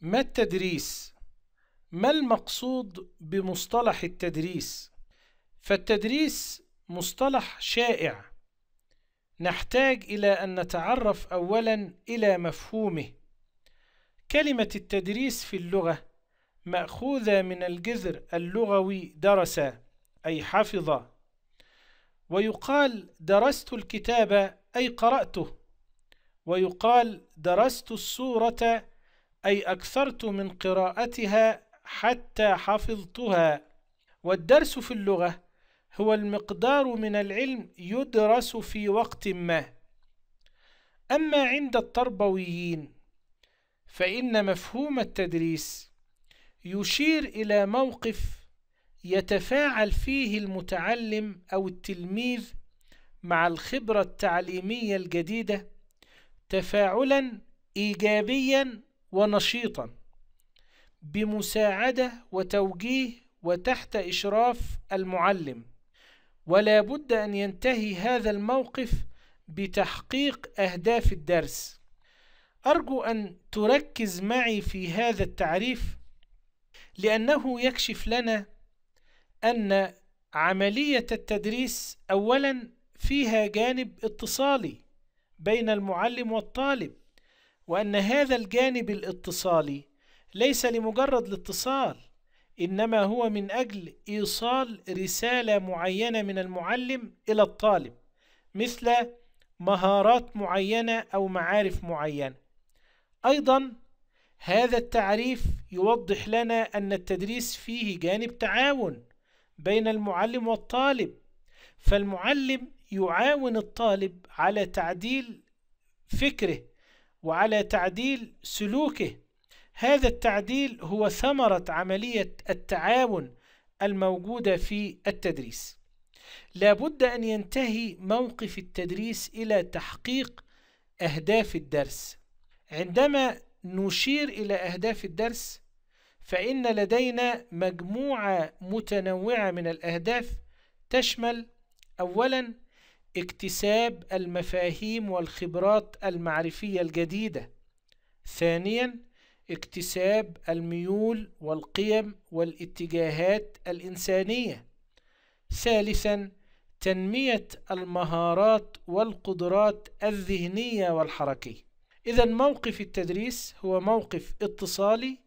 ما التدريس؟ ما المقصود بمصطلح التدريس؟ فالتدريس مصطلح شائع نحتاج إلى أن نتعرف أولا إلى مفهومه كلمة التدريس في اللغة مأخوذة من الجذر اللغوي درس أي حفظ ويقال درست الكتاب أي قرأته ويقال درست السورة أي أكثرت من قراءتها حتى حفظتها والدرس في اللغة هو المقدار من العلم يدرس في وقت ما أما عند التربويين فإن مفهوم التدريس يشير إلى موقف يتفاعل فيه المتعلم أو التلميذ مع الخبرة التعليمية الجديدة تفاعلا إيجابيا ونشيطا بمساعدة وتوجيه وتحت إشراف المعلم ولا بد أن ينتهي هذا الموقف بتحقيق أهداف الدرس أرجو أن تركز معي في هذا التعريف لأنه يكشف لنا أن عملية التدريس أولا فيها جانب اتصالي بين المعلم والطالب وأن هذا الجانب الاتصالي ليس لمجرد الاتصال إنما هو من أجل إيصال رسالة معينة من المعلم إلى الطالب مثل مهارات معينة أو معارف معينة أيضا هذا التعريف يوضح لنا أن التدريس فيه جانب تعاون بين المعلم والطالب فالمعلم يعاون الطالب على تعديل فكره وعلى تعديل سلوكه هذا التعديل هو ثمرة عملية التعاون الموجودة في التدريس لابد أن ينتهي موقف التدريس إلى تحقيق أهداف الدرس عندما نشير إلى أهداف الدرس فإن لدينا مجموعة متنوعة من الأهداف تشمل أولاً اكتساب المفاهيم والخبرات المعرفية الجديدة ثانيا اكتساب الميول والقيم والاتجاهات الإنسانية ثالثا تنمية المهارات والقدرات الذهنية والحركية إذا موقف التدريس هو موقف اتصالي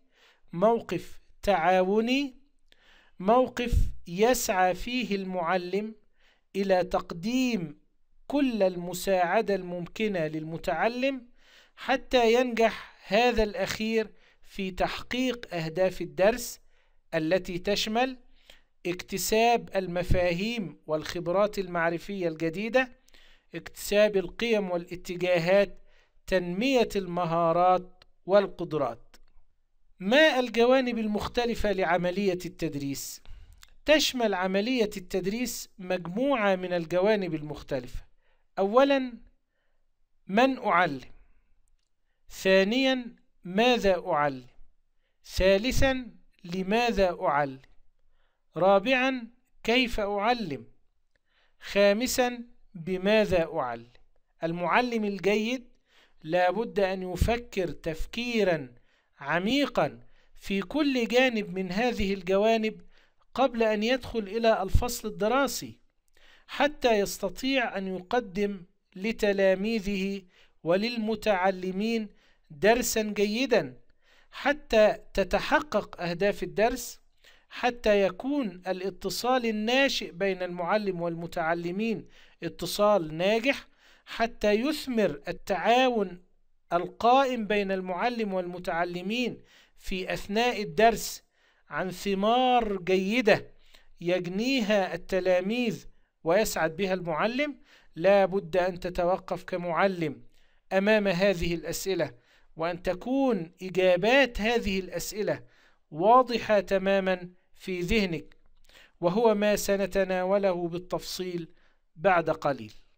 موقف تعاوني موقف يسعى فيه المعلم إلى تقديم كل المساعدة الممكنة للمتعلم حتى ينجح هذا الأخير في تحقيق أهداف الدرس التي تشمل اكتساب المفاهيم والخبرات المعرفية الجديدة اكتساب القيم والاتجاهات تنمية المهارات والقدرات ما الجوانب المختلفة لعملية التدريس؟ تشمل عملية التدريس مجموعة من الجوانب المختلفة أولا من أعلم ثانيا ماذا أعلم ثالثا لماذا أعلم رابعا كيف أعلم خامسا بماذا أعلم المعلم الجيد لابد أن يفكر تفكيرا عميقا في كل جانب من هذه الجوانب قبل أن يدخل إلى الفصل الدراسي حتى يستطيع أن يقدم لتلاميذه وللمتعلمين درسا جيدا حتى تتحقق أهداف الدرس حتى يكون الاتصال الناشئ بين المعلم والمتعلمين اتصال ناجح حتى يثمر التعاون القائم بين المعلم والمتعلمين في أثناء الدرس عن ثمار جيدة يجنيها التلاميذ ويسعد بها المعلم لا بد أن تتوقف كمعلم أمام هذه الأسئلة وأن تكون إجابات هذه الأسئلة واضحة تماما في ذهنك وهو ما سنتناوله بالتفصيل بعد قليل